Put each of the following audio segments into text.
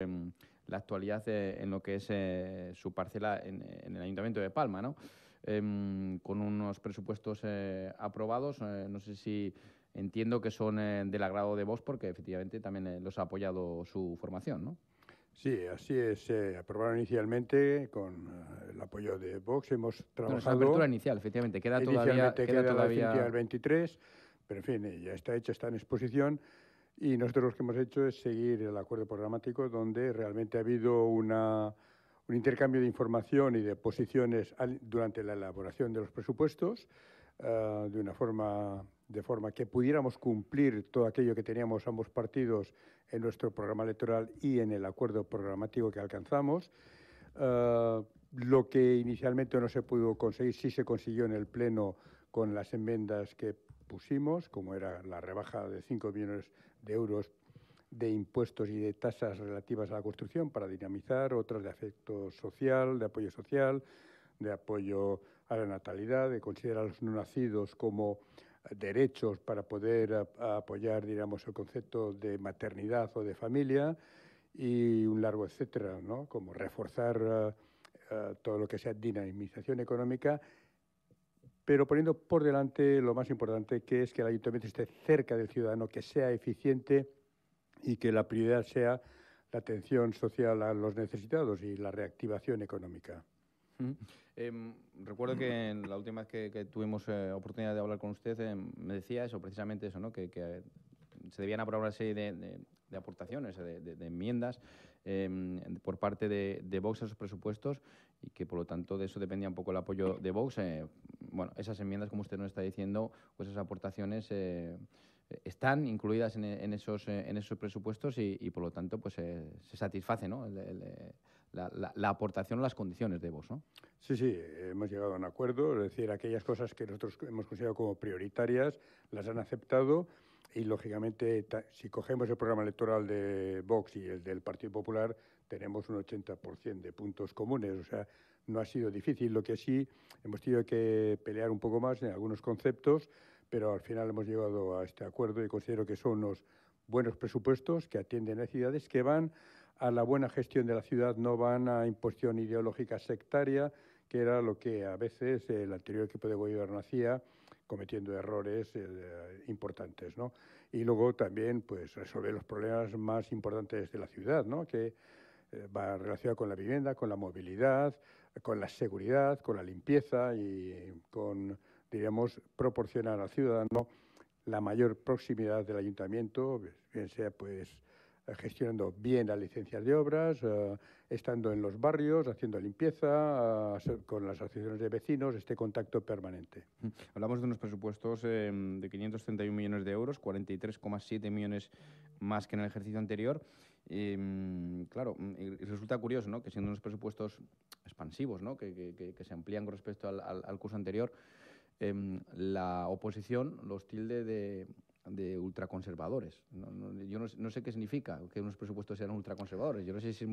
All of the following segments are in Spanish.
Em, la actualidad eh, en lo que es eh, su parcela en, el Ayuntamiento de Palma, ¿no? Em, con unos presupuestos eh, aprobados, no sé si entiendo que son del agrado de Vox, porque efectivamente también los ha apoyado su formación, ¿no? Sí, así es. aprobaron inicialmente con el apoyo de Vox. Hemos trabajado. la apertura inicial, efectivamente. Queda todavía. Queda, queda todavía... el 23, pero en fin, ya está hecha, está en exposición. Y nosotros lo que hemos hecho es seguir el acuerdo programático, donde realmente ha habido un intercambio de información y de posiciones durante la elaboración de los presupuestos, ah, de una forma de forma que pudiéramos cumplir todo aquello que teníamos ambos partidos en nuestro programa electoral y en el acuerdo programático que alcanzamos. Ah, lo que inicialmente no se pudo conseguir sí se consiguió en el Pleno con las enmiendas que pusimos, como era la rebaja de 5 millones de euros de impuestos y de tasas relativas a la construcción para dinamizar, otras de afecto social, de apoyo social, de apoyo a la natalidad, de considerar a los no nacidos como eh, derechos para poder apoyar, digamos, el concepto de maternidad o de familia y un largo etcétera, Como reforzar eh, eh, todo lo que sea dinamización económica pero poniendo por delante lo más importante, que es que el ayuntamiento esté cerca del ciudadano, que sea eficiente y que la prioridad sea la atención social a los necesitados y la reactivación económica. Em, recuerdo que en la última vez que, tuvimos eh, oportunidad de hablar con usted eh, me decía eso, precisamente eso, que, eh, se debían aprobar una serie de, aportaciones, de, enmiendas em, por parte de, Vox a sus presupuestos y que por lo tanto de eso dependía un poco el apoyo de Vox. Eh, bueno, esas enmiendas, como usted nos está diciendo, pues esas aportaciones eh, están incluidas en, esos, eh, en esos presupuestos y, por lo tanto pues se satisface ¿no? la, la, aportación o las condiciones de Vox. ¿no? Sí, sí, hemos llegado a un acuerdo, es decir, aquellas cosas que nosotros hemos considerado como prioritarias las han aceptado y lógicamente si cogemos el programa electoral de Vox y el del Partido Popular tenemos un 80% de puntos comunes, o sea, no ha sido difícil, lo que sí hemos tenido que pelear un poco más en algunos conceptos, pero al final hemos llegado a este acuerdo y considero que son unos buenos presupuestos que atienden necesidades que van a la buena gestión de la ciudad, no van a imposición ideológica sectaria, que era lo que a veces el anterior equipo de gobierno hacía cometiendo errores eh, eh, importantes, ¿no? Y luego también, pues, resolver los problemas más importantes de la ciudad, ¿no? Que eh, va relacionado con la vivienda, con la movilidad, con la seguridad, con la limpieza y con, diríamos, proporcionar al ciudadano la mayor proximidad del ayuntamiento, bien sea, pues, eh, gestionando bien las licencias de obras, eh, estando en los barrios, haciendo limpieza, eh, con las asociaciones de vecinos, este contacto permanente. Hablamos de unos presupuestos em, de 531 millones de euros, 43,7 millones más que en el ejercicio anterior. Em, mm, y, claro, resulta curioso ¿no? que siendo unos presupuestos expansivos, ¿no? que, se amplían con respecto al, curso anterior, em, la oposición los tilde de de ultraconservadores. yo no, sé qué significa que unos presupuestos sean ultraconservadores. Yo no sé si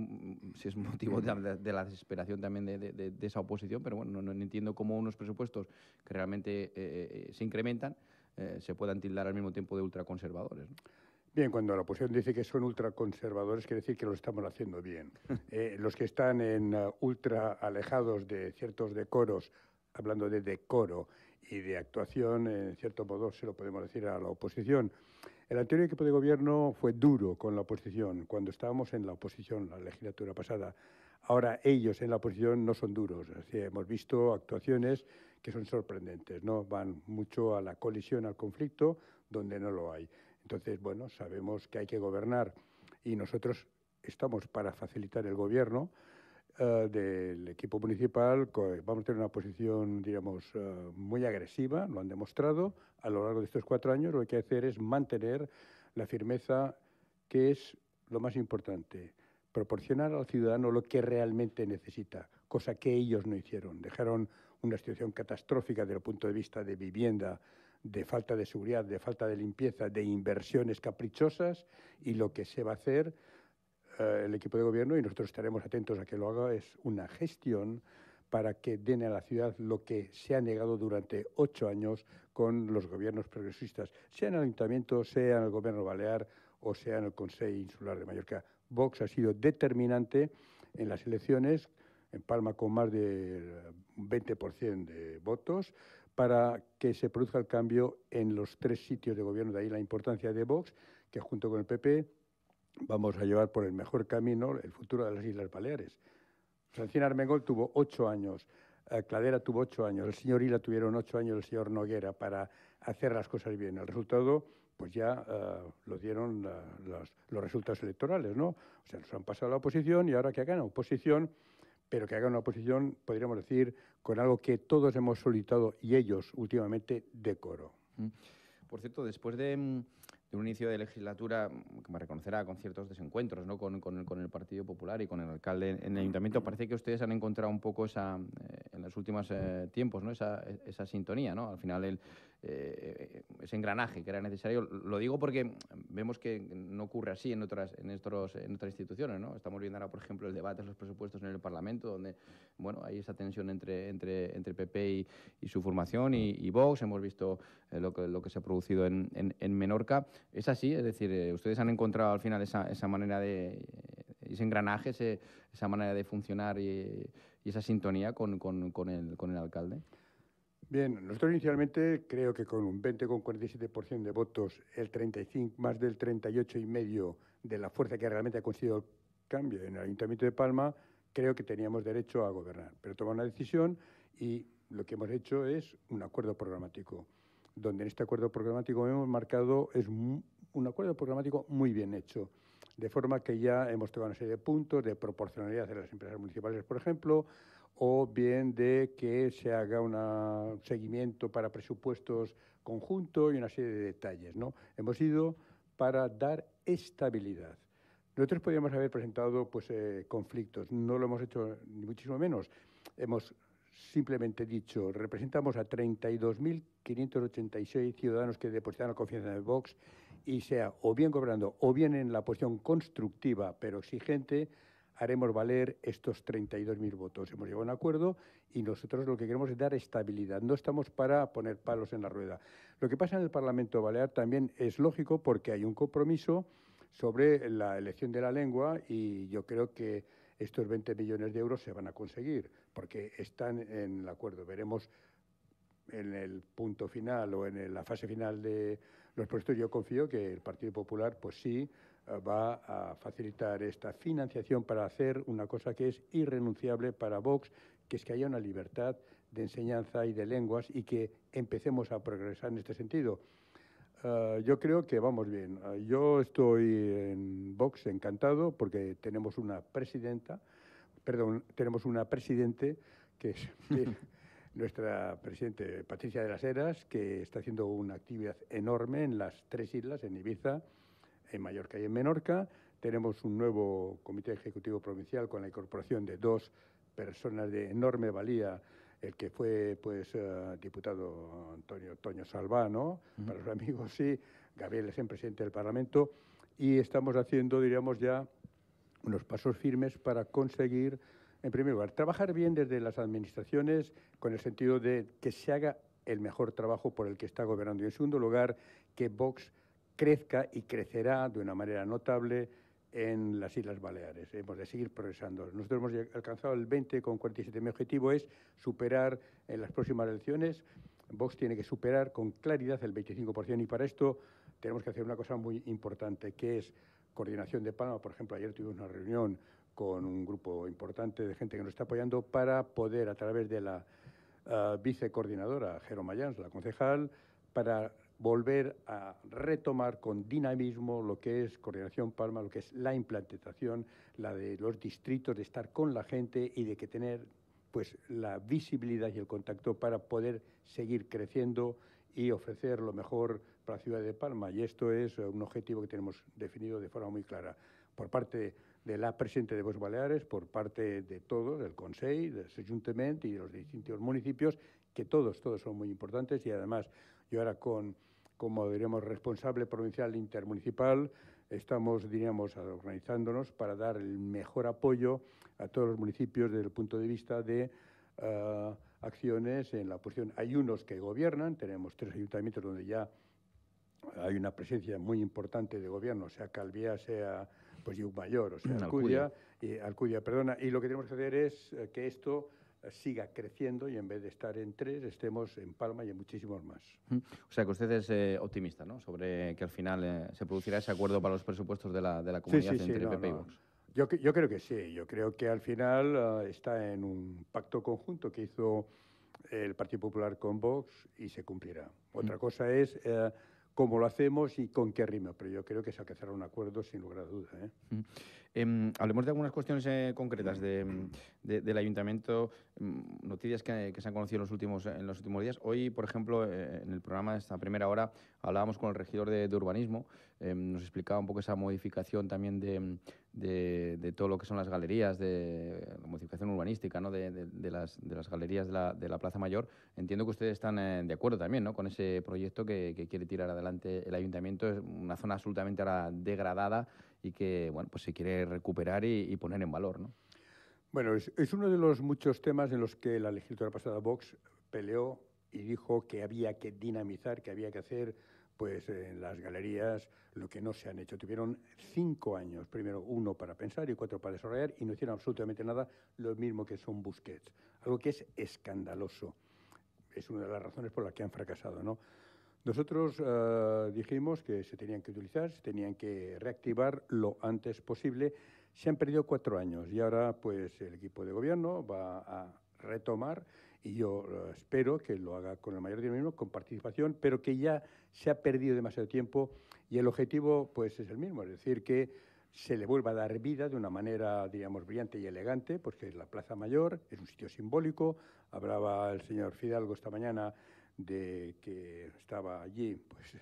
es, motivo de, la desesperación también de, esa oposición, pero bueno, no, entiendo cómo unos presupuestos que realmente eh, eh, se incrementan eh, se puedan tildar al mismo tiempo de ultraconservadores. Bien, cuando la oposición dice que son ultraconservadores, quiere decir que lo estamos haciendo bien. los que están en uh, ultra alejados de ciertos decoros, hablando de decoro, y de actuación, en cierto modo, se lo podemos decir a la oposición. El anterior equipo de gobierno fue duro con la oposición, cuando estábamos en la oposición, la legislatura pasada. Ahora ellos en la oposición no son duros. Así, hemos visto actuaciones que son sorprendentes, ¿no? Van mucho a la colisión, al conflicto, donde no lo hay. Entonces, bueno, sabemos que hay que gobernar y nosotros estamos para facilitar el gobierno, eh, del equipo municipal, vamos a tener una posición, digamos, eh, muy agresiva, lo han demostrado a lo largo de estos cuatro años. Lo que hay que hacer es mantener la firmeza, que es lo más importante, proporcionar al ciudadano lo que realmente necesita, cosa que ellos no hicieron. Dejaron una situación catastrófica desde el punto de vista de vivienda, de falta de seguridad, de falta de limpieza, de inversiones caprichosas y lo que se va a hacer eh, el equipo de gobierno y nosotros estaremos atentos a que lo haga, es una gestión para que den a la ciudad lo que se ha negado durante ocho años con los gobiernos progresistas, sea en el ayuntamiento, sea en el gobierno balear o sea en el Consejo Insular de Mallorca. Vox ha sido determinante en las elecciones, en Palma con más del 20% de votos, para que se produzca el cambio en los tres sitios de gobierno. De ahí la importancia de Vox, que junto con el PP vamos a llevar por el mejor camino el futuro de las Islas Baleares. Francina Armengol tuvo ocho años, eh, Cladera tuvo ocho años, el señor Ila tuvieron ocho años, el señor Noguera, para hacer las cosas bien. El resultado, pues ya eh, lo dieron eh, los, resultados electorales, ¿no? O sea, nos han pasado la oposición y ahora que hagan oposición, pero que hagan una oposición, podríamos decir, con algo que todos hemos solicitado y ellos últimamente, decoro. Mm. Por cierto, después de mm, de un inicio de legislatura mm, que me reconocerá con ciertos desencuentros Con, el Partido Popular y con el alcalde en el ayuntamiento. Parece que ustedes han encontrado un poco esa, eh, en los últimos eh, tiempos ¿no? esa, e, esa, sintonía, ¿no? al final eh, ese engranaje que era necesario. Lo digo porque vemos que no ocurre así en otras, en estos, en otras instituciones. ¿no? Estamos viendo ahora, por ejemplo, el debate de los presupuestos en el Parlamento, donde bueno, hay esa tensión entre, entre, entre PP y, su formación y, Vox. Hemos visto lo, que, lo que se ha producido en, en Menorca. ¿Es así? Es decir, eh, ¿ustedes han encontrado al final esa, esa manera de, eh, ese engranaje, esa manera de funcionar y, esa sintonía con, el, alcalde? Bien, nosotros inicialmente creo que con un 20,47% de votos, el 35, más del medio de la fuerza que realmente ha conseguido el cambio en el Ayuntamiento de Palma, creo que teníamos derecho a gobernar. Pero tomamos una decisión y lo que hemos hecho es un acuerdo programático donde en este acuerdo programático hemos marcado es un acuerdo programático muy bien hecho. De forma que ya hemos tocado una serie de puntos de proporcionalidad de las empresas municipales, por ejemplo, o bien de que se haga un seguimiento para presupuestos conjuntos y una serie de detalles. ¿no? Hemos ido para dar estabilidad. Nosotros podríamos haber presentado pues, eh, conflictos, no lo hemos hecho ni muchísimo menos. Hemos simplemente dicho, representamos a 32.586 ciudadanos que depositaron la confianza en el Vox y sea o bien gobernando o bien en la posición constructiva pero exigente, haremos valer estos 32.000 votos. Hemos llegado a un acuerdo y nosotros lo que queremos es dar estabilidad. No estamos para poner palos en la rueda. Lo que pasa en el Parlamento Balear también es lógico porque hay un compromiso sobre la elección de la lengua y yo creo que estos 20 millones de euros se van a conseguir, porque están en el acuerdo. Veremos en el punto final o en la fase final de los proyectos, yo confío que el Partido Popular, pues sí, eh, va a facilitar esta financiación para hacer una cosa que es irrenunciable para Vox, que es que haya una libertad de enseñanza y de lenguas y que empecemos a progresar en este sentido. Ah, yo creo que vamos bien. Ah, yo estoy en Vox encantado porque tenemos una presidenta, perdón, tenemos una presidente que es nuestra presidente Patricia de las Heras, que está haciendo una actividad enorme en las tres islas, en Ibiza, en Mallorca y en Menorca. Tenemos un nuevo comité ejecutivo provincial con la incorporación de dos personas de enorme valía el que fue pues eh, diputado Antonio Toño Salvano, para los amigos sí, Gabriel es el presidente del Parlamento, y estamos haciendo, diríamos ya, unos pasos firmes para conseguir, en primer lugar, trabajar bien desde las administraciones con el sentido de que se haga el mejor trabajo por el que está gobernando. Y en segundo lugar, que Vox crezca y crecerá de una manera notable en las Islas Baleares. Hemos de seguir progresando. Nosotros hemos alcanzado el 20,47. Mi objetivo es superar en las próximas elecciones. Vox tiene que superar con claridad el 25% y para esto tenemos que hacer una cosa muy importante, que es coordinación de Palma. Por ejemplo, ayer tuvimos una reunión con un grupo importante de gente que nos está apoyando para poder, a través de la ah, vicecoordinadora, Jero Mayans, la concejal, para volver a retomar con dinamismo lo que es Coordinación Palma, lo que es la implantación, la de los distritos, de estar con la gente y de que tener pues la visibilidad y el contacto para poder seguir creciendo y ofrecer lo mejor para la ciudad de Palma. Y esto es un objetivo que tenemos definido de forma muy clara por parte de la presidenta de Vos Baleares, por parte de todos, del Consejo, del Ayuntamiento y de los distintos municipios, que todos, todos son muy importantes y además yo ahora con, como diríamos, responsable provincial intermunicipal, estamos, diríamos, organizándonos para dar el mejor apoyo a todos los municipios desde el punto de vista de eh, acciones en la oposición. Hay unos que gobiernan, tenemos tres ayuntamientos donde ya hay una presencia muy importante de gobierno, sea Calvía, sea pues Yuc Mayor, o sea mm, Alcudia, Y, Alcudia, perdona, y lo que tenemos que hacer es eh, que esto siga creciendo y en vez de estar en tres, estemos en Palma y en muchísimos más. O sea que usted es eh, optimista, ¿no? Sobre que al final eh, se producirá ese acuerdo para los presupuestos de la, de la comunidad entre PP y Vox. Yo, yo, creo que sí, yo creo que al final ah, está en un pacto conjunto que hizo el Partido Popular con Vox y se cumplirá. Otra cosa es... Eh, cómo lo hacemos y con qué rima, pero yo creo que se alcanzará un acuerdo sin lugar a duda. ¿eh? Mm. Em, hablemos de algunas cuestiones eh, concretas mm. del ayuntamiento, mm, noticias que, se han conocido en los, últimos, en los últimos días. Hoy, por ejemplo, eh, en el programa de esta primera hora hablábamos con el regidor de urbanismo, em, nos explicaba un poco esa modificación también de de, todo lo que son las galerías, de la modificación urbanística, ¿no? de, las, galerías de la, Plaza Mayor. Entiendo que ustedes están eh, de acuerdo también con ese proyecto que, quiere tirar adelante el ayuntamiento. Es una zona absolutamente ahora degradada y que bueno, pues se quiere recuperar y, poner en valor. Bueno, es, es, uno de los muchos temas en los que la legislatura pasada Vox peleó y dijo que había que dinamizar, que había que hacer pues en las galerías lo que no se han hecho. Tuvieron cinco años, primero uno para pensar y cuatro para desarrollar, y no hicieron absolutamente nada, lo mismo que son Busquets, algo que es escandaloso. Es una de las razones por las que han fracasado, Nosotros eh, dijimos que se tenían que utilizar, se tenían que reactivar lo antes posible. Se han perdido cuatro años y ahora pues el equipo de gobierno va a retomar y yo espero que lo haga con el mayor dinamismo, con participación, pero que ya se ha perdido demasiado tiempo y el objetivo pues es el mismo, es decir, que se le vuelva a dar vida de una manera, digamos, brillante y elegante, porque es la Plaza Mayor, es un sitio simbólico. Hablaba el señor Fidalgo esta mañana de que estaba allí pues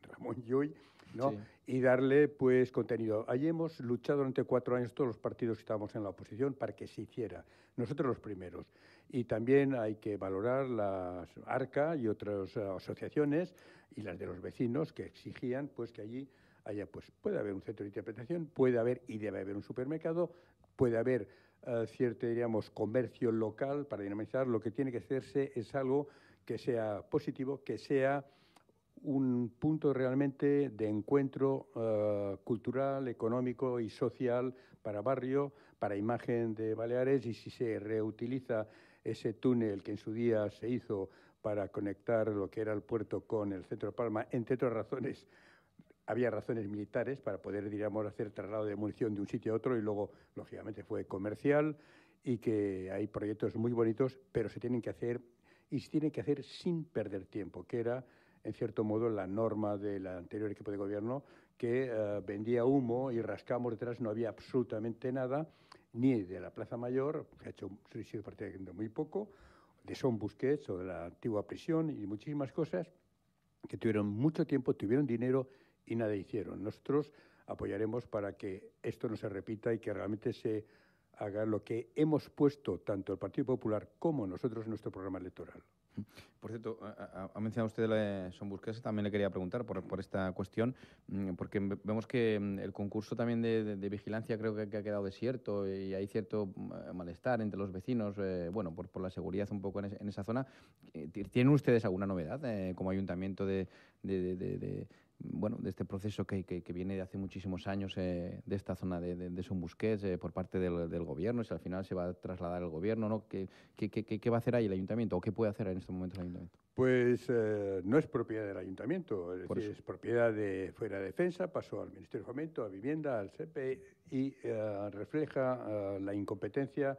Ramón Llull, ¿no? Y darle pues contenido. Allí hemos luchado durante cuatro años todos los partidos que estábamos en la oposición para que se hiciera. Nosotros los primeros y también hay que valorar las ARCA y otras eh, asociaciones y las de los vecinos que exigían pues que allí haya pues puede haber un centro de interpretación, puede haber y debe haber un supermercado, puede haber eh, cierto diríamos comercio local para dinamizar, lo que tiene que hacerse es algo que sea positivo, que sea un punto realmente de encuentro eh, cultural, económico y social para barrio, para imagen de Baleares y si se reutiliza ese túnel que en su día se hizo para conectar lo que era el puerto con el centro de Palma, entre otras razones, había razones militares para poder, diríamos, hacer traslado de munición de un sitio a otro y luego, lógicamente, fue comercial y que hay proyectos muy bonitos, pero se tienen que hacer y se tienen que hacer sin perder tiempo, que era, en cierto modo, la norma del anterior equipo de gobierno que eh, vendía humo y rascamos detrás no había absolutamente nada ni de la Plaza Mayor, que ha hecho, suicidio partido de muy poco, de Son Busquets o de la antigua prisión y muchísimas cosas que tuvieron mucho tiempo, tuvieron dinero y nada hicieron. Nosotros apoyaremos para que esto no se repita y que realmente se haga lo que hemos puesto tanto el Partido Popular como nosotros en nuestro programa electoral. Por cierto, ha mencionado usted la Son Busquets, también le quería preguntar por, esta cuestión, mm, porque vemos que mm, el concurso también de, vigilancia creo que, ha quedado desierto y hay cierto mm, malestar entre los vecinos, eh, bueno, por, la seguridad un poco en, esa zona. Eh, ¿Tienen ustedes alguna novedad eh, como ayuntamiento de bueno, de este proceso que, que, viene de hace muchísimos años eh, de esta zona de, de, de eh, por parte del, gobierno, si al final se va a trasladar el gobierno, ¿no? ¿Qué, qué, va a hacer ahí el ayuntamiento o qué puede hacer en este momento el ayuntamiento? Pues eh, no es propiedad del ayuntamiento, es, propiedad de Fuera de Defensa, pasó al Ministerio de Fomento, a Vivienda, al CEPE y refleja la incompetencia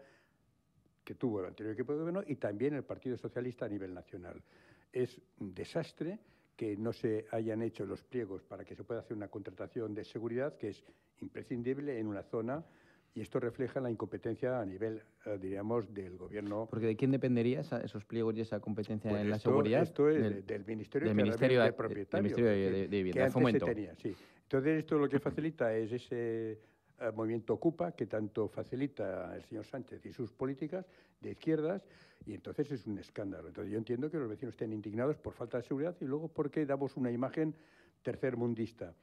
que tuvo el anterior equipo de gobierno y también el Partido Socialista a nivel nacional. Es un desastre que no se hayan hecho los pliegos para que se pueda hacer una contratación de seguridad, que es imprescindible en una zona y esto refleja la incompetencia a nivel, eh, diríamos, del gobierno. Porque ¿de quién dependería esos pliegos y esa competencia pues en la seguridad? Esto es del, Ministerio, del Ministerio de, Propietario. Ministerio que antes Entonces, esto lo que facilita es ese eh, movimiento Ocupa, que tanto facilita el señor Sánchez y sus políticas de izquierdas, y entonces es un escándalo. Entonces yo entiendo que los vecinos estén indignados por falta de seguridad y luego porque damos una imagen tercermundista.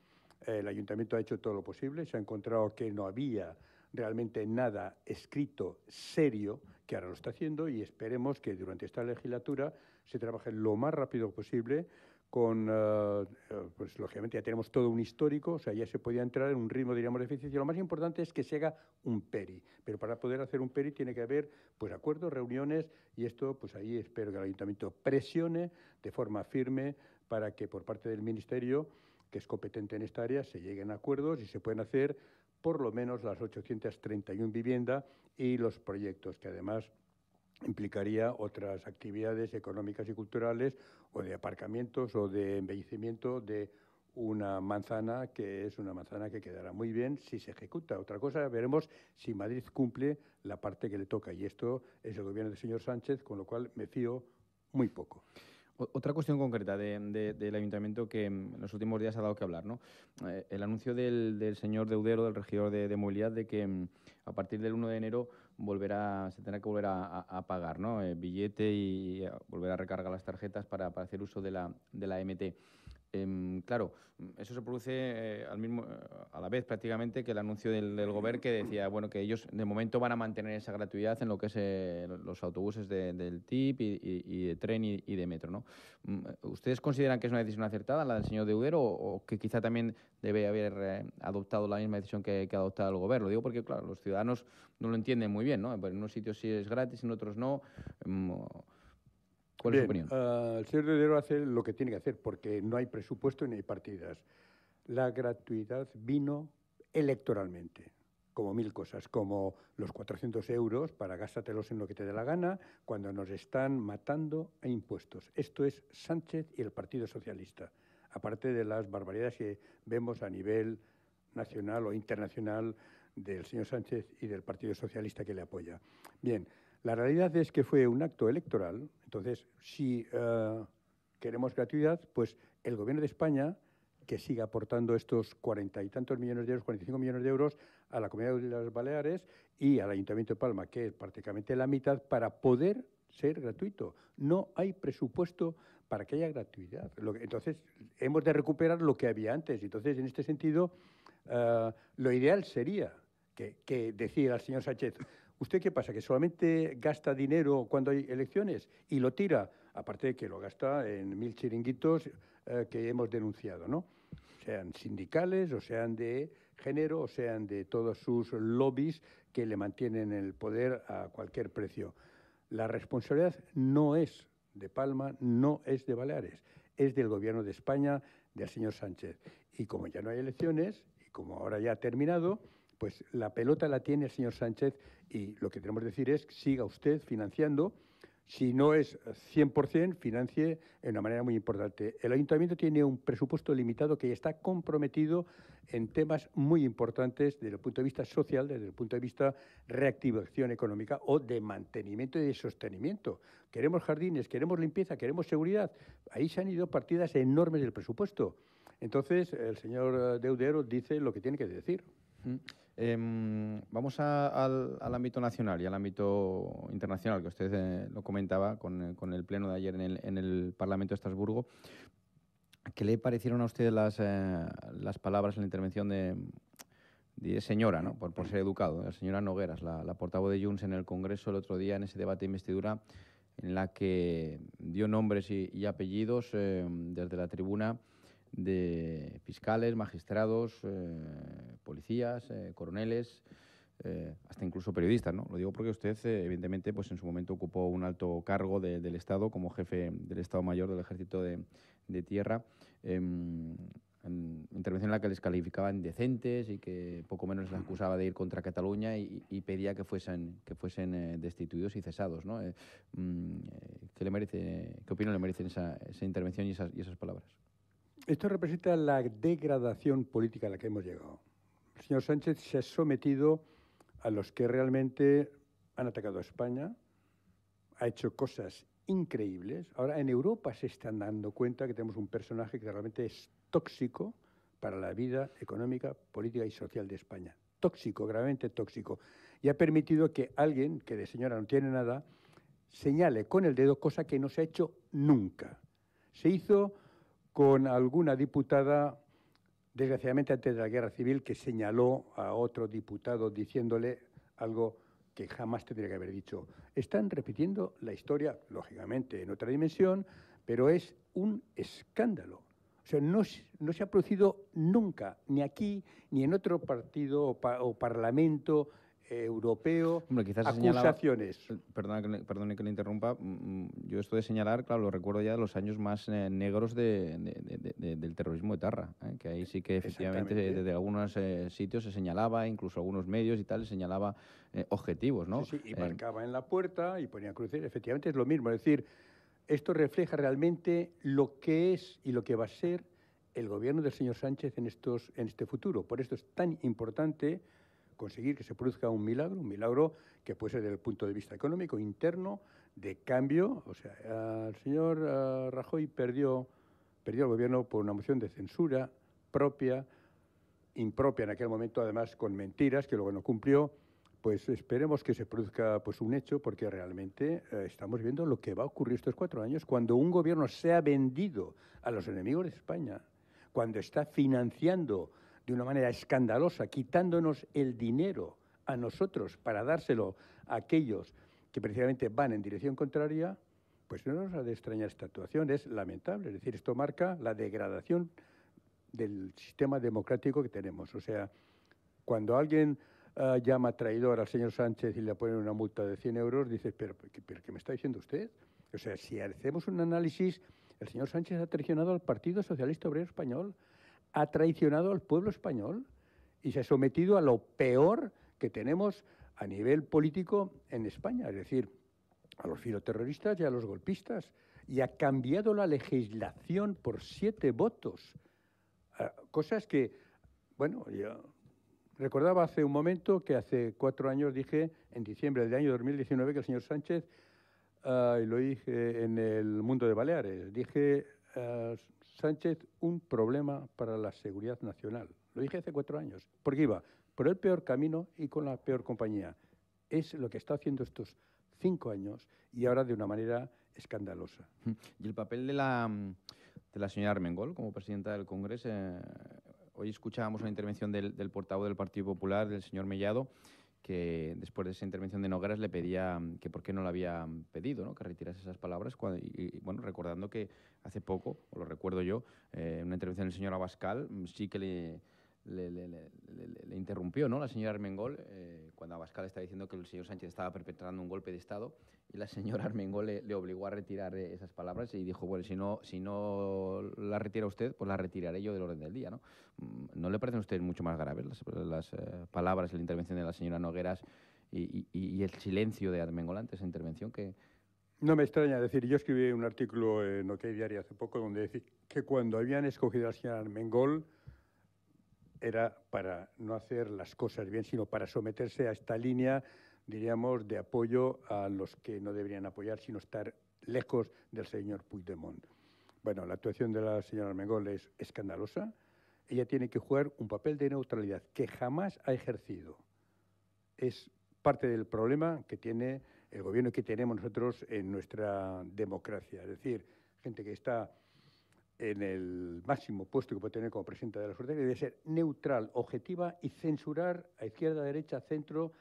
El ayuntamiento ha hecho todo lo posible, se ha encontrado que no había realmente nada escrito serio, que ahora lo está haciendo, y esperemos que durante esta legislatura se trabaje lo más rápido posible con, eh, eh, pues lógicamente ya tenemos todo un histórico, o sea, ya se podía entrar en un ritmo, diríamos, de eficiencia. Lo más importante es que se haga un PERI, pero para poder hacer un PERI tiene que haber, pues, acuerdos, reuniones, y esto, pues ahí espero que el Ayuntamiento presione de forma firme para que por parte del Ministerio, que es competente en esta área, se lleguen a acuerdos y se puedan hacer por lo menos las 831 viviendas y los proyectos, que además implicaría otras actividades económicas y culturales o de aparcamientos o de embellecimiento de una manzana que es una manzana que quedará muy bien si se ejecuta. Otra cosa, veremos si Madrid cumple la parte que le toca. Y esto es el gobierno del señor Sánchez, con lo cual me fío muy poco. Otra cuestión concreta del ayuntamiento que en los últimos días ha dado que hablar. ¿no? Eh, el anuncio del, señor Deudero, del regidor de, movilidad, de que mm, a partir del 1 de enero se tendrá que volver a, pagar, ¿no? El eh, billete y volver a recargar las tarjetas para, para hacer uso de la, de la MT. Em, claro, eso se produce eh, al mismo, eh, a la vez prácticamente que el anuncio del, Gobierno que decía bueno que ellos de momento van a mantener esa gratuidad en lo que es eh, los autobuses del TIP y, de tren y, de metro. ¿no? Mm, ¿Ustedes consideran que es una decisión acertada la del señor Deudero o, o que quizá también debe haber adoptado la misma decisión que, ha adoptado el Gobierno? Lo digo porque, claro, los ciudadanos no lo entienden muy bien. ¿no? En unos sitios sí es gratis, en otros no. Mm, ¿Cuál es su opinión? Ah, el señor Heredero hace lo que tiene que hacer porque no hay presupuesto ni hay partidas. La gratuidad vino electoralmente, como mil cosas, como los 400 euros para gástatelos en lo que te dé la gana, cuando nos están matando a impuestos. Esto es Sánchez y el Partido Socialista, aparte de las barbaridades que vemos a nivel nacional o internacional del señor Sánchez y del Partido Socialista que le apoya. Bien, la realidad es que fue un acto electoral, entonces si eh, queremos gratuidad, pues el Gobierno de España que siga aportando estos cuarenta y tantos millones de euros, 45 millones de euros a la Comunidad de las Baleares y al Ayuntamiento de Palma, que es prácticamente la mitad, para poder ser gratuito. No hay presupuesto para que haya gratuidad. Entonces, hemos de recuperar lo que había antes. Entonces, en este sentido, eh, lo ideal sería que, que decir al señor Sánchez, ¿Usted qué pasa? ¿Que solamente gasta dinero cuando hay elecciones y lo tira? Aparte de que lo gasta en mil chiringuitos eh, que hemos denunciado, ¿no? Sean sindicales, o sean de género, o sean de todos sus lobbies que le mantienen el poder a cualquier precio. La responsabilidad no es de Palma, no es de Baleares, es del gobierno de España, del señor Sánchez. Y como ya no hay elecciones, y como ahora ya ha terminado, pues la pelota la tiene el señor Sánchez y lo que tenemos que decir es siga usted financiando. Si no es 100%, financie de una manera muy importante. El ayuntamiento tiene un presupuesto limitado que está comprometido en temas muy importantes desde el punto de vista social, desde el punto de vista reactivación económica o de mantenimiento y de sostenimiento. Queremos jardines, queremos limpieza, queremos seguridad. Ahí se han ido partidas enormes del presupuesto. Entonces, el señor Deudero dice lo que tiene que decir. Mm. Em, vamos al, ámbito nacional y al ámbito internacional, que usted eh, lo comentaba eh, con, el pleno de ayer en el, Parlamento de Estrasburgo. ¿Qué le parecieron a usted las, eh, palabras en la intervención de, señora, ¿no? por, ser educado, la señora Nogueras, la, portavoz de Junts en el Congreso el otro día en ese debate de investidura en la que dio nombres y, apellidos desde la tribuna de fiscales, magistrados, policías, eh, coroneles, eh, hasta incluso periodistas, ¿no? Lo digo porque usted, eh, evidentemente, pues en su momento ocupó un alto cargo del Estado como jefe del Estado Mayor del Ejército de, Tierra. Em, intervención en la que les calificaban decentes y que poco menos les acusaba de ir contra Cataluña y, pedía que fuesen, que fuesen destituidos y cesados. ¿no? Mm, ¿Qué, le merece, qué opinión le merecen esa, intervención y esas palabras? Esto representa la degradación política a la que hemos llegado el señor Sánchez se ha sometido a los que realmente han atacado a España, ha hecho cosas increíbles. Ahora en Europa se están dando cuenta que tenemos un personaje que realmente es tóxico para la vida económica, política y social de España. Tóxico, gravemente tóxico. Y ha permitido que alguien, que de señora no tiene nada, señale con el dedo cosa que no se ha hecho nunca. Se hizo con alguna diputada desgraciadamente antes de la guerra civil, que señaló a otro diputado diciéndole algo que jamás tendría que haber dicho. Están repitiendo la historia, lógicamente, en otra dimensión, pero es un escándalo. O sea, no, no se ha producido nunca, ni aquí, ni en otro partido o, o parlamento europeo Hombre, quizás acusaciones. Señalaba, que le interrumpa. Mm, yo esto de señalar, claro, lo recuerdo ya de los años más eh, negros del terrorismo de Tarra, eh, que ahí sí que efectivamente desde algunos eh, sitios se señalaba, incluso algunos medios y tal, señalaba objetivos, ¿no? Sí, y marcaba en la puerta y ponía cruces. Efectivamente es lo mismo. Es decir, esto refleja realmente lo que es y lo que va a ser el gobierno del señor Sánchez en, estos, en este futuro. Por esto es tan importante conseguir que se produzca un milagro, un milagro que puede ser desde el punto de vista económico, interno, de cambio. O sea, el señor eh, Rajoy perdió, perdió el gobierno por una moción de censura propia, impropia en aquel momento, además con mentiras, que luego no cumplió. Pues esperemos que se produzca pues, un hecho, porque realmente eh, estamos viendo lo que va a ocurrir estos cuatro años cuando un gobierno se ha vendido a los enemigos de España, cuando está financiando de una manera escandalosa, quitándonos el dinero a nosotros para dárselo a aquellos que precisamente van en dirección contraria, pues no nos ha de extrañar esta actuación, es lamentable. Es decir, esto marca la degradación del sistema democrático que tenemos. O sea, cuando alguien ah, llama traidor al señor Sánchez y le pone una multa de 100 euros, dice, ¿Pero, ¿pero, qué me está diciendo usted? O sea, si hacemos un análisis, el señor Sánchez ha traicionado al Partido Socialista Obrero Español, ha traicionado al pueblo español y se ha sometido a lo peor que tenemos a nivel político en España, es decir, a los filoterroristas y a los golpistas, y ha cambiado la legislación por siete votos. Ah, cosas que, bueno, yo recordaba hace un momento que hace cuatro años dije, en diciembre del año 2019, que el señor Sánchez, ah, y lo dije en el mundo de Baleares, dije eh, Sánchez un problema para la seguridad nacional. Lo dije hace cuatro años, porque iba por el peor camino y con la peor compañía. Es lo que está haciendo estos cinco años y ahora de una manera escandalosa. Y el papel de la, de la señora Armengol como presidenta del Congreso. Eh, hoy escuchábamos la intervención del, del portavoz del Partido Popular, del señor Mellado que después de esa intervención de Nogueras le pedía mm, que por qué no le había mm, pedido, ¿no? que retirase esas palabras. y, bueno, recordando que hace poco, o lo recuerdo yo, eh, una intervención del señor Abascal mm, sí que le le, interrumpió ¿no? la señora Armengol eh, cuando Abascal estaba diciendo que el señor Sánchez estaba perpetrando un golpe de Estado y la señora Armengol le, obligó a retirar eh, esas palabras y dijo, bueno, si no, si no la retira usted, pues la retiraré yo del orden del día. ¿no, mm, le parecen a usted mucho más graves las, eh, palabras la intervención de la señora Nogueras y, el silencio de Armengol ante esa intervención que... No me extraña decir, yo escribí un artículo en OK Diario hace poco donde decía que cuando habían escogido a la señora Armengol era para no hacer las cosas bien, sino para someterse a esta línea, diríamos, de apoyo a los que no deberían apoyar, sino estar lejos del señor Puigdemont. Bueno, la actuación de la señora Armengol es escandalosa. Ella tiene que jugar un papel de neutralidad que jamás ha ejercido. Es parte del problema que tiene el gobierno que tenemos nosotros en nuestra democracia. Es decir, gente que está en el máximo puesto que puede tener como presidenta de la Suerte, debe ser neutral, objetiva y censurar a izquierda, derecha, centro,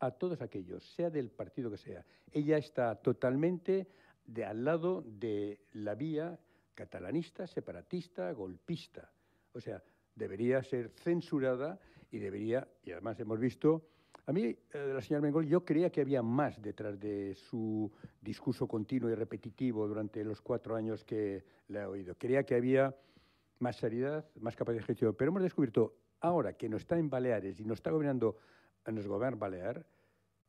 a todos aquellos, sea del partido que sea. Ella está totalmente de al lado de la vía catalanista, separatista, golpista. O sea, debería ser censurada y debería, y además hemos visto a mí, eh, la señora Mengol, yo creía que había más detrás de su discurso continuo y repetitivo durante los cuatro años que la he oído. Creía que había más seriedad, más capacidad de gestión. Pero hemos descubierto ahora que no está en Baleares y no está gobernando, nos gobierna Balear,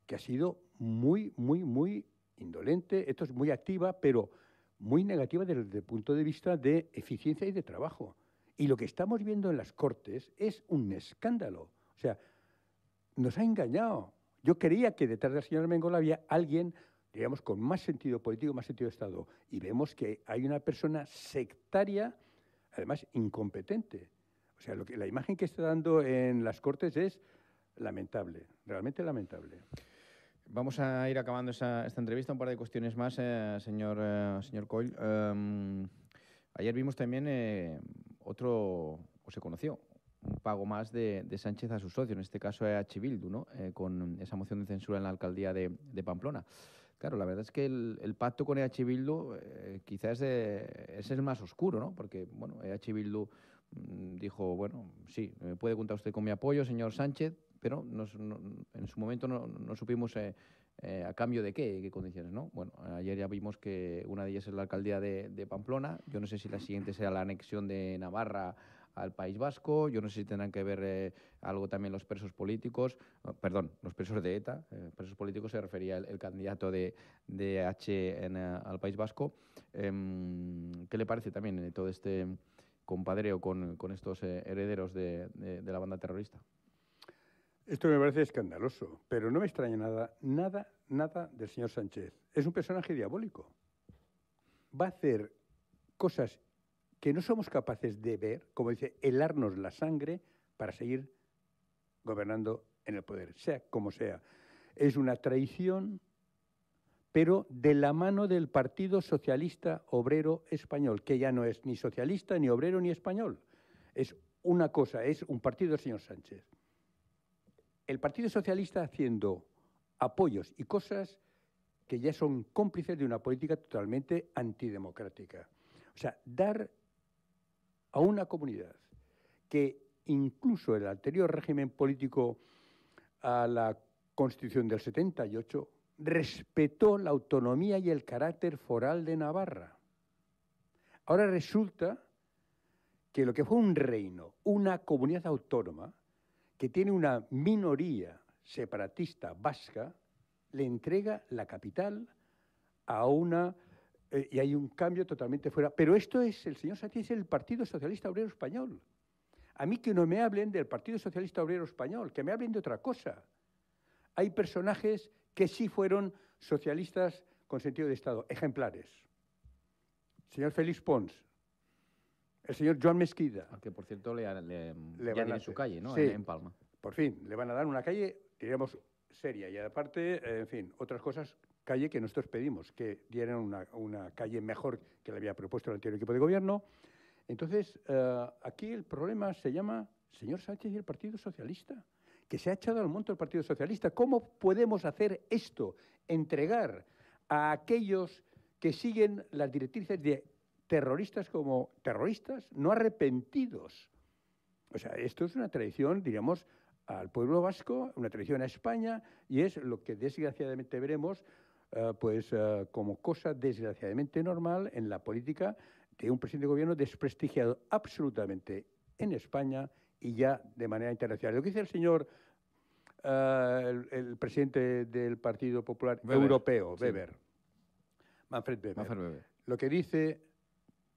que ha sido muy, muy, muy indolente, esto es muy activa, pero muy negativa desde el punto de vista de eficiencia y de trabajo. Y lo que estamos viendo en las Cortes es un escándalo. O sea, nos ha engañado. Yo quería que detrás del señor Mengola había alguien, digamos, con más sentido político, más sentido de Estado. Y vemos que hay una persona sectaria, además incompetente. O sea, lo que, la imagen que está dando en las Cortes es lamentable, realmente lamentable. Vamos a ir acabando esta entrevista. Un par de cuestiones más, eh, señor, eh, señor Coyle. Em, ayer vimos también eh, otro, o se conoció, un pago más de, Sánchez a su socio, en este caso a H. Bildu, ¿no? Eh, con esa moción de censura en la alcaldía de, Pamplona. Claro, la verdad es que el, pacto con EH Bildu quizás es el más oscuro, ¿no? Porque, bueno, EH Bildu mm, dijo, bueno, sí, puede contar usted con mi apoyo, señor Sánchez, pero en su momento no, supimos eh, eh, a cambio de qué, qué condiciones, ¿no? Bueno, ayer ya vimos que una de ellas es la alcaldía de, de Pamplona, yo no sé si la siguiente será la anexión de Navarra al País Vasco. Yo no sé si tendrán que ver eh, algo también los presos políticos, ah, perdón, los presos de ETA, eh, presos políticos se refería el, candidato de, de H eh, al País Vasco. Em, ¿Qué le parece también todo este compadreo con, con estos herederos de, de, de la banda terrorista? Esto me parece escandaloso, pero no me extraña nada, nada, nada del señor Sánchez. Es un personaje diabólico. Va a hacer cosas que no somos capaces de ver, como dice, helarnos la sangre para seguir gobernando en el poder, sea como sea. Es una traición, pero de la mano del Partido Socialista Obrero Español, que ya no es ni socialista, ni obrero, ni español. Es una cosa, es un partido señor Sánchez. El Partido Socialista haciendo apoyos y cosas que ya son cómplices de una política totalmente antidemocrática. O sea, dar a una comunidad que incluso el anterior régimen político a la Constitución del 78 respetó la autonomía y el carácter foral de Navarra. Ahora resulta que lo que fue un reino, una comunidad autónoma, que tiene una minoría separatista vasca, le entrega la capital a una eh, y hay un cambio totalmente fuera. Pero esto es, el señor Sánchez es el Partido Socialista Obrero Español. A mí que no me hablen del Partido Socialista Obrero Español, que me hablen de otra cosa. Hay personajes que sí fueron socialistas con sentido de Estado, ejemplares. El señor Félix Pons, el señor Joan Mesquida. que, por cierto, le, le, van su calle, ¿no? en, Palma. Por fin, le van a dar una calle, diríamos, seria. Y aparte, eh, en fin, otras cosas calle que nosotros pedimos, que dieran una, calle mejor que la había propuesto el anterior equipo de gobierno. Entonces, eh, aquí el problema se llama señor Sánchez y el Partido Socialista, que se ha echado al monto el Partido Socialista. ¿Cómo podemos hacer esto? Entregar a aquellos que siguen las directrices de terroristas como terroristas, no arrepentidos. O sea, esto es una traición, diríamos, al pueblo vasco, una traición a España, y es lo que desgraciadamente veremos eh, pues eh, como cosa desgraciadamente normal en la política de un presidente de gobierno desprestigiado absolutamente en España y ya de manera internacional. Lo que dice el señor, eh, el, presidente del Partido Popular Europeo, Weber, Manfred Weber, lo que dice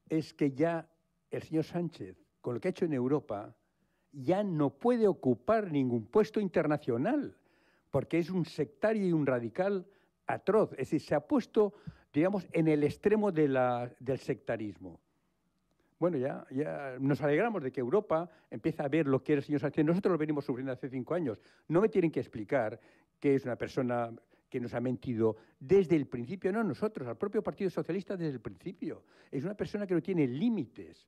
es que ya el señor Sánchez, con lo que ha hecho en Europa, ya no puede ocupar ningún puesto internacional, porque es un sectario y un radical atroz. Es decir, se ha puesto, digamos, en el extremo del sectarismo. Bueno, ya, ya, nos alegramos de que Europa empiece a ver lo que es el señor Sánchez. Nosotros lo venimos sufriendo hace cinco años. No me tienen que explicar que es una persona que nos ha mentido desde el principio, no nosotros, al propio Partido Socialista desde el principio. Es una persona que no tiene límites.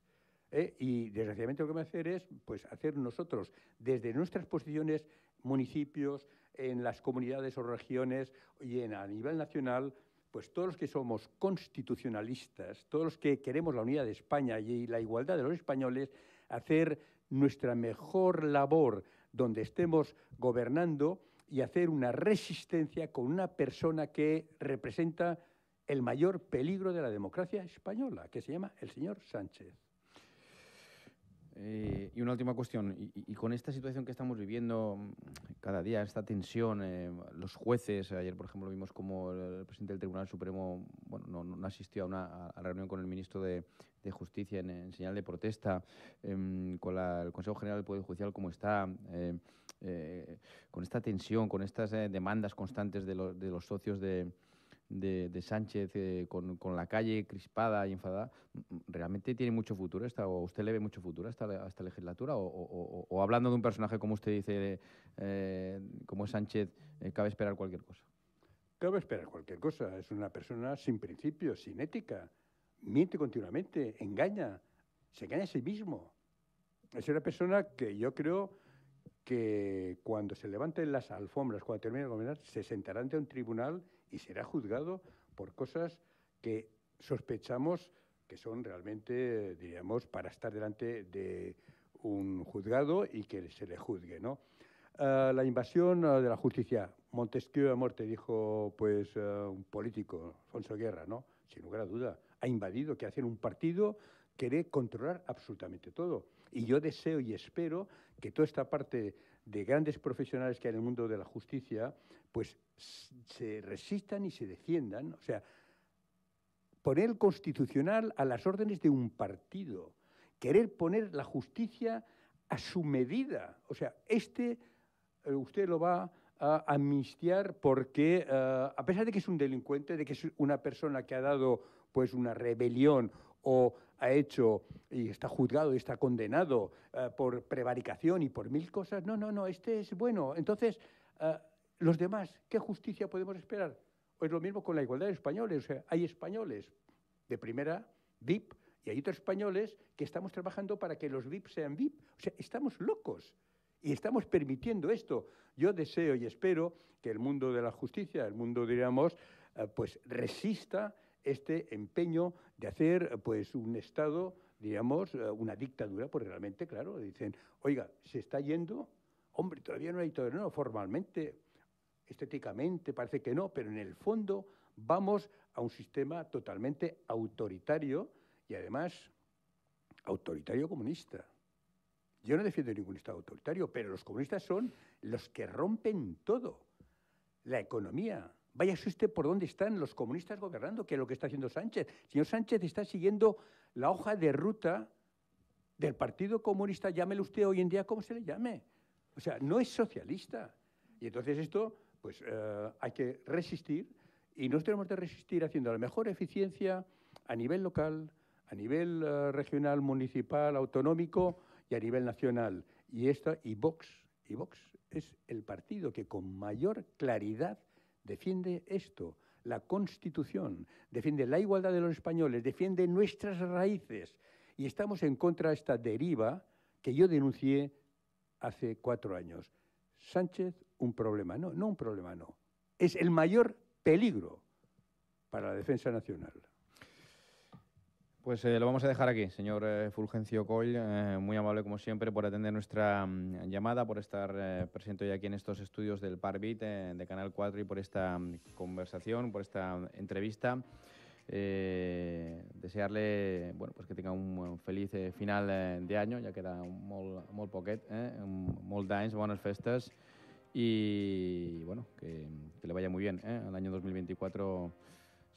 ¿eh? Y desgraciadamente lo que va a hacer es pues, hacer nosotros, desde nuestras posiciones, municipios, en las comunidades o regiones y en, a nivel nacional, pues todos los que somos constitucionalistas, todos los que queremos la unidad de España y la igualdad de los españoles, hacer nuestra mejor labor donde estemos gobernando y hacer una resistencia con una persona que representa el mayor peligro de la democracia española, que se llama el señor Sánchez. Eh, y una última cuestión, y, con esta situación que estamos viviendo cada día, esta tensión, eh, los jueces, ayer por ejemplo vimos como el presidente del Tribunal Supremo bueno, no, asistió a una reunión con el ministro de, Justicia en, señal de protesta, em, con el Consejo General del Poder Judicial como está, em, eh, con esta tensión, con estas demandas constantes de los socios de de, Sánchez eh, con, la calle crispada y enfadada, ¿realmente tiene mucho futuro esta, o usted le ve mucho futuro a esta, legislatura? O, hablando de un personaje como usted dice, eh, como Sánchez, eh, cabe esperar cualquier cosa? Cabe esperar cualquier cosa. Es una persona sin principios, sin ética, miente continuamente, engaña, se engaña a sí mismo. Es una persona que yo creo que cuando se levanten las alfombras, cuando termine de gobernar, se sentará ante un tribunal y será juzgado por cosas que sospechamos que son realmente, diríamos, para estar delante de un juzgado y que se le juzgue, ¿no? Ah, la invasión ah, de la justicia. Montesquieu a muerte, dijo pues ah, un político, Alfonso Guerra, ¿no? Sin lugar a duda ha invadido, que hacen un partido quiere controlar absolutamente todo. Y yo deseo y espero que toda esta parte de grandes profesionales que hay en el mundo de la justicia, pues se resistan y se defiendan. O sea, poner el constitucional a las órdenes de un partido, querer poner la justicia a su medida. O sea, este eh, usted lo va a amnistiar porque, eh, a pesar de que es un delincuente, de que es una persona que ha dado pues una rebelión o ha hecho y está juzgado y está condenado eh, por prevaricación y por mil cosas. No, no, no, este es bueno. Entonces, eh, los demás, ¿qué justicia podemos esperar? O es lo mismo con la igualdad de españoles. O sea, hay españoles de primera, VIP, y hay otros españoles que estamos trabajando para que los VIP sean VIP. O sea, estamos locos. Y estamos permitiendo esto. Yo deseo y espero que el mundo de la justicia, el mundo, diríamos, eh, pues resista este empeño de hacer pues un Estado, digamos, eh, una dictadura, pues realmente, claro, dicen, oiga, se está yendo, hombre, todavía no hay todo, no, formalmente, estéticamente parece que no, pero en el fondo vamos a un sistema totalmente autoritario y además autoritario comunista. Yo no defiendo ningún Estado autoritario, pero los comunistas son los que rompen todo. La economía, Váyase usted por dónde están los comunistas gobernando, que es lo que está haciendo Sánchez. señor Sánchez está siguiendo la hoja de ruta del Partido Comunista, llámelo usted hoy en día como se le llame. O sea, no es socialista. Y entonces esto, pues eh, hay que resistir y nos tenemos que resistir haciendo la mejor eficiencia a nivel local, a nivel eh, regional, municipal, autonómico y a nivel nacional. Y esta, y Vox, y Vox es el partido que con mayor claridad defiende esto, la Constitución, defiende la igualdad de los españoles, defiende nuestras raíces. Y estamos en contra de esta deriva que yo denuncié hace cuatro años. Sánchez, un problema. No, no un problema, no. Es el mayor peligro para la defensa nacional. Pues eh, lo vamos a dejar aquí, señor eh, Fulgencio Coll, eh, muy amable como siempre por atender nuestra mm, llamada, por estar presente hoy aquí en estos estudios del Parbit de Canal 4 y por esta mm, conversación, por esta entrevista. desearle bueno, pues que tenga un feliz final de año, ya queda un molt poquet, eh? molt d'anys, buenas festas y bueno, que, que le vaya muy bien. El año 2024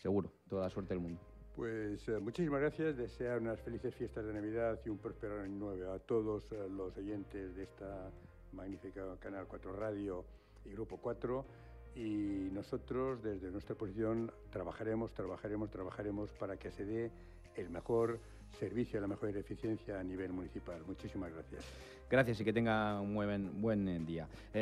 seguro, toda la suerte del mundo. Pues eh, muchísimas gracias, desear unas felices fiestas de Navidad y un próspero año nuevo a todos eh, los oyentes de esta magnífica Canal 4 Radio y Grupo 4 y nosotros desde nuestra posición trabajaremos, trabajaremos, trabajaremos para que se dé el mejor servicio, la mejor eficiencia a nivel municipal. Muchísimas gracias. Gracias y que tenga un buen, buen día. Eh,